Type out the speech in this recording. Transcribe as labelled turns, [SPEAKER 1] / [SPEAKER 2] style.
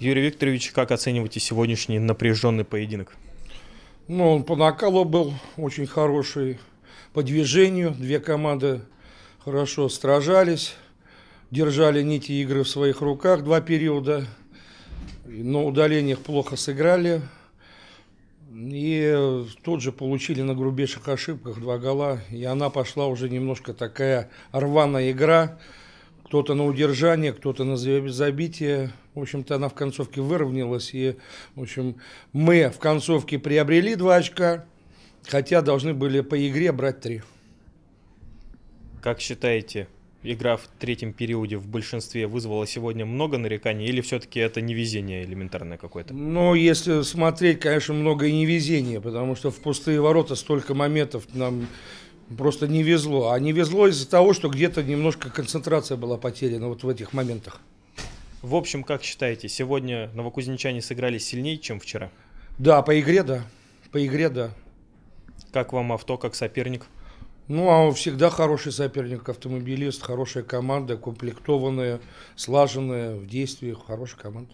[SPEAKER 1] Юрий Викторович, как оцениваете сегодняшний напряженный поединок?
[SPEAKER 2] Ну, он по накалу был очень хороший, по движению. Две команды хорошо стражались, держали нити игры в своих руках два периода. На удалениях плохо сыграли. И тут же получили на грубейших ошибках два гола. И она пошла уже немножко такая рваная игра кто-то на удержание, кто-то на забитие. В общем-то, она в концовке выровнялась. И, в общем, мы в концовке приобрели два очка, хотя должны были по игре брать три.
[SPEAKER 1] Как считаете, игра в третьем периоде в большинстве вызвала сегодня много нареканий, или все-таки это невезение элементарное какое-то?
[SPEAKER 2] Ну, если смотреть, конечно, много и невезения, потому что в пустые ворота столько моментов нам Просто не везло. А не везло из-за того, что где-то немножко концентрация была потеряна вот в этих моментах. В общем, как считаете,
[SPEAKER 1] сегодня новокузнечане сыграли сильнее, чем вчера?
[SPEAKER 2] Да, по игре, да.
[SPEAKER 1] По игре, да. Как вам авто, как соперник?
[SPEAKER 2] Ну, а он всегда хороший соперник, автомобилист, хорошая команда, комплектованная, слаженная в действиях, хорошая команда.